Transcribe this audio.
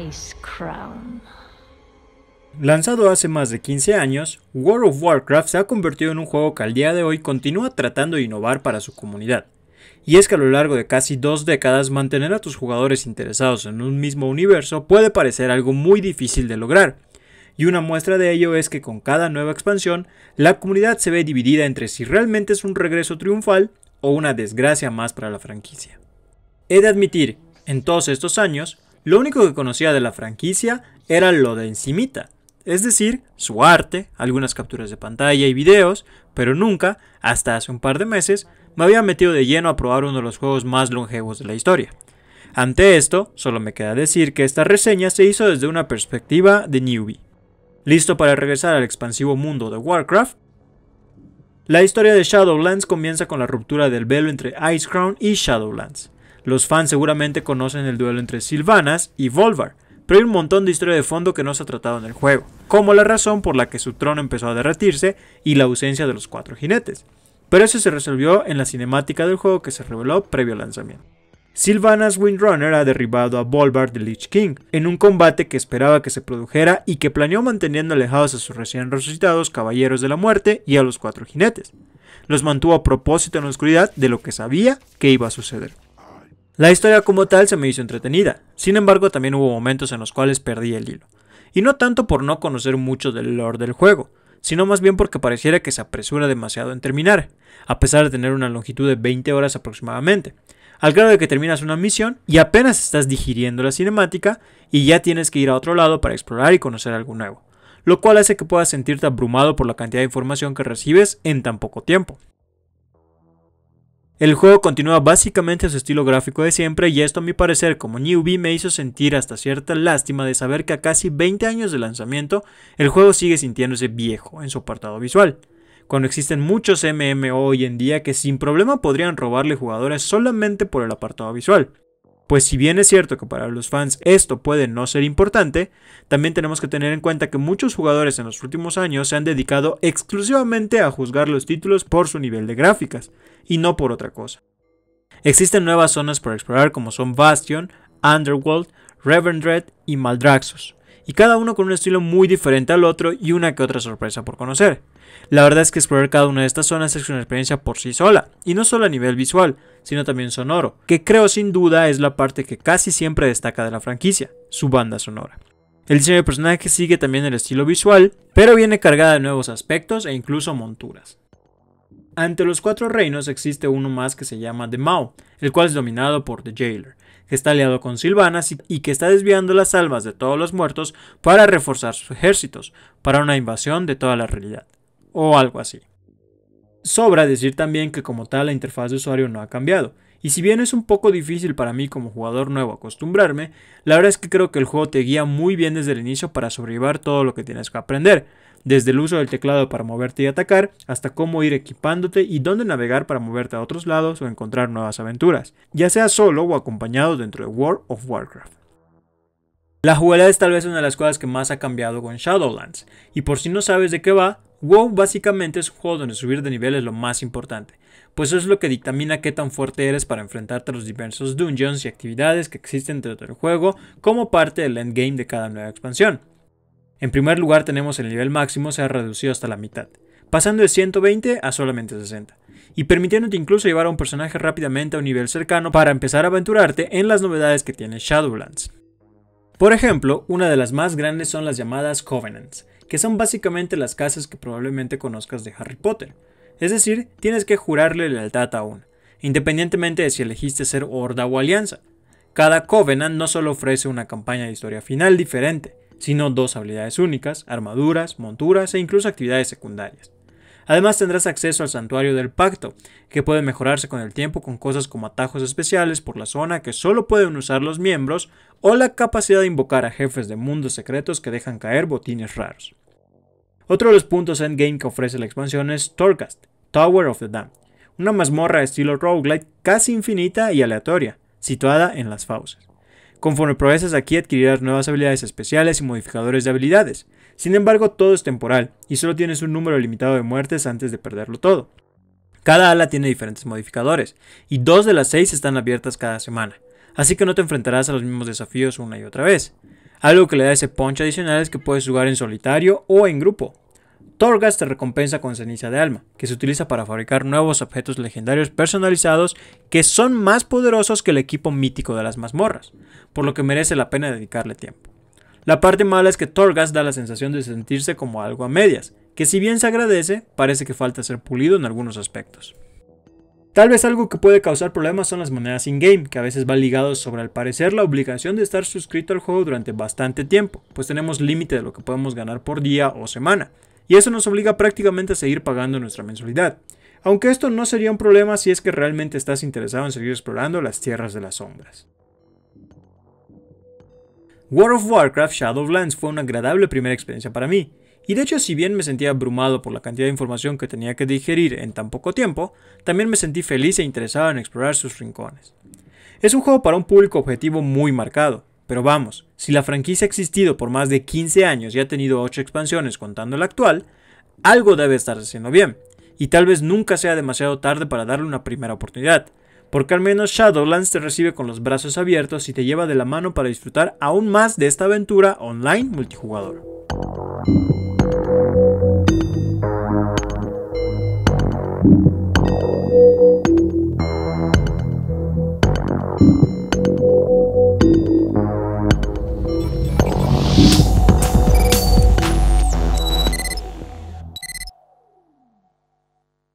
Ice Crown. Lanzado hace más de 15 años, World of Warcraft se ha convertido en un juego que al día de hoy continúa tratando de innovar para su comunidad. Y es que a lo largo de casi dos décadas mantener a tus jugadores interesados en un mismo universo puede parecer algo muy difícil de lograr. Y una muestra de ello es que con cada nueva expansión, la comunidad se ve dividida entre si realmente es un regreso triunfal o una desgracia más para la franquicia. He de admitir, en todos estos años, lo único que conocía de la franquicia era lo de encimita, es decir, su arte, algunas capturas de pantalla y videos, pero nunca, hasta hace un par de meses, me había metido de lleno a probar uno de los juegos más longevos de la historia. Ante esto, solo me queda decir que esta reseña se hizo desde una perspectiva de newbie. ¿Listo para regresar al expansivo mundo de Warcraft? La historia de Shadowlands comienza con la ruptura del velo entre Ice Crown y Shadowlands. Los fans seguramente conocen el duelo entre Sylvanas y Volvar, pero hay un montón de historia de fondo que no se ha tratado en el juego, como la razón por la que su trono empezó a derretirse y la ausencia de los cuatro jinetes. Pero eso se resolvió en la cinemática del juego que se reveló previo al lanzamiento. Sylvanas Windrunner ha derribado a Volvar de Lich King en un combate que esperaba que se produjera y que planeó manteniendo alejados a sus recién resucitados Caballeros de la Muerte y a los cuatro jinetes. Los mantuvo a propósito en la oscuridad de lo que sabía que iba a suceder. La historia como tal se me hizo entretenida, sin embargo también hubo momentos en los cuales perdí el hilo. Y no tanto por no conocer mucho del lore del juego, sino más bien porque pareciera que se apresura demasiado en terminar, a pesar de tener una longitud de 20 horas aproximadamente, al grado de que terminas una misión y apenas estás digiriendo la cinemática y ya tienes que ir a otro lado para explorar y conocer algo nuevo, lo cual hace que puedas sentirte abrumado por la cantidad de información que recibes en tan poco tiempo. El juego continúa básicamente su estilo gráfico de siempre y esto a mi parecer como newbie me hizo sentir hasta cierta lástima de saber que a casi 20 años de lanzamiento el juego sigue sintiéndose viejo en su apartado visual. Cuando existen muchos MMO hoy en día que sin problema podrían robarle jugadores solamente por el apartado visual. Pues si bien es cierto que para los fans esto puede no ser importante, también tenemos que tener en cuenta que muchos jugadores en los últimos años se han dedicado exclusivamente a juzgar los títulos por su nivel de gráficas, y no por otra cosa. Existen nuevas zonas por explorar como son Bastion, Underworld, Reverend y Maldraxxus, y cada uno con un estilo muy diferente al otro y una que otra sorpresa por conocer. La verdad es que explorar cada una de estas zonas es una experiencia por sí sola, y no solo a nivel visual, sino también sonoro, que creo sin duda es la parte que casi siempre destaca de la franquicia, su banda sonora. El diseño de personaje sigue también el estilo visual, pero viene cargada de nuevos aspectos e incluso monturas. Ante los cuatro reinos existe uno más que se llama The Mao, el cual es dominado por The Jailer, que está aliado con Silvanas y que está desviando las almas de todos los muertos para reforzar sus ejércitos, para una invasión de toda la realidad, o algo así. Sobra decir también que como tal la interfaz de usuario no ha cambiado, y si bien es un poco difícil para mí como jugador nuevo acostumbrarme, la verdad es que creo que el juego te guía muy bien desde el inicio para sobrevivir todo lo que tienes que aprender, desde el uso del teclado para moverte y atacar, hasta cómo ir equipándote y dónde navegar para moverte a otros lados o encontrar nuevas aventuras, ya sea solo o acompañado dentro de World of Warcraft. La jugabilidad es tal vez una de las cosas que más ha cambiado con Shadowlands, y por si no sabes de qué va, WoW básicamente es un juego donde subir de nivel es lo más importante, pues eso es lo que dictamina qué tan fuerte eres para enfrentarte a los diversos dungeons y actividades que existen dentro del juego como parte del endgame de cada nueva expansión. En primer lugar tenemos el nivel máximo se ha reducido hasta la mitad, pasando de 120 a solamente 60, y permitiéndote incluso llevar a un personaje rápidamente a un nivel cercano para empezar a aventurarte en las novedades que tiene Shadowlands. Por ejemplo, una de las más grandes son las llamadas Covenants, que son básicamente las casas que probablemente conozcas de Harry Potter. Es decir, tienes que jurarle lealtad a una, independientemente de si elegiste ser horda o alianza. Cada Covenant no solo ofrece una campaña de historia final diferente, sino dos habilidades únicas, armaduras, monturas e incluso actividades secundarias. Además tendrás acceso al santuario del pacto, que puede mejorarse con el tiempo con cosas como atajos especiales por la zona que solo pueden usar los miembros o la capacidad de invocar a jefes de mundos secretos que dejan caer botines raros. Otro de los puntos endgame que ofrece la expansión es Torcast, Tower of the Dam, una mazmorra de estilo roguelite casi infinita y aleatoria, situada en las fauces. Conforme progresas aquí adquirirás nuevas habilidades especiales y modificadores de habilidades. Sin embargo, todo es temporal y solo tienes un número limitado de muertes antes de perderlo todo. Cada ala tiene diferentes modificadores, y dos de las seis están abiertas cada semana, así que no te enfrentarás a los mismos desafíos una y otra vez. Algo que le da ese punch adicional es que puedes jugar en solitario o en grupo, Torgas te recompensa con ceniza de alma, que se utiliza para fabricar nuevos objetos legendarios personalizados que son más poderosos que el equipo mítico de las mazmorras, por lo que merece la pena dedicarle tiempo. La parte mala es que Torgas da la sensación de sentirse como algo a medias, que si bien se agradece, parece que falta ser pulido en algunos aspectos. Tal vez algo que puede causar problemas son las monedas in-game, que a veces van ligado sobre al parecer la obligación de estar suscrito al juego durante bastante tiempo, pues tenemos límite de lo que podemos ganar por día o semana, y eso nos obliga prácticamente a seguir pagando nuestra mensualidad. Aunque esto no sería un problema si es que realmente estás interesado en seguir explorando las tierras de las sombras. World of Warcraft Shadowlands fue una agradable primera experiencia para mí, y de hecho si bien me sentía abrumado por la cantidad de información que tenía que digerir en tan poco tiempo, también me sentí feliz e interesado en explorar sus rincones. Es un juego para un público objetivo muy marcado, pero vamos, si la franquicia ha existido por más de 15 años y ha tenido 8 expansiones contando la actual, algo debe estar haciendo bien, y tal vez nunca sea demasiado tarde para darle una primera oportunidad, porque al menos Shadowlands te recibe con los brazos abiertos y te lleva de la mano para disfrutar aún más de esta aventura online multijugador.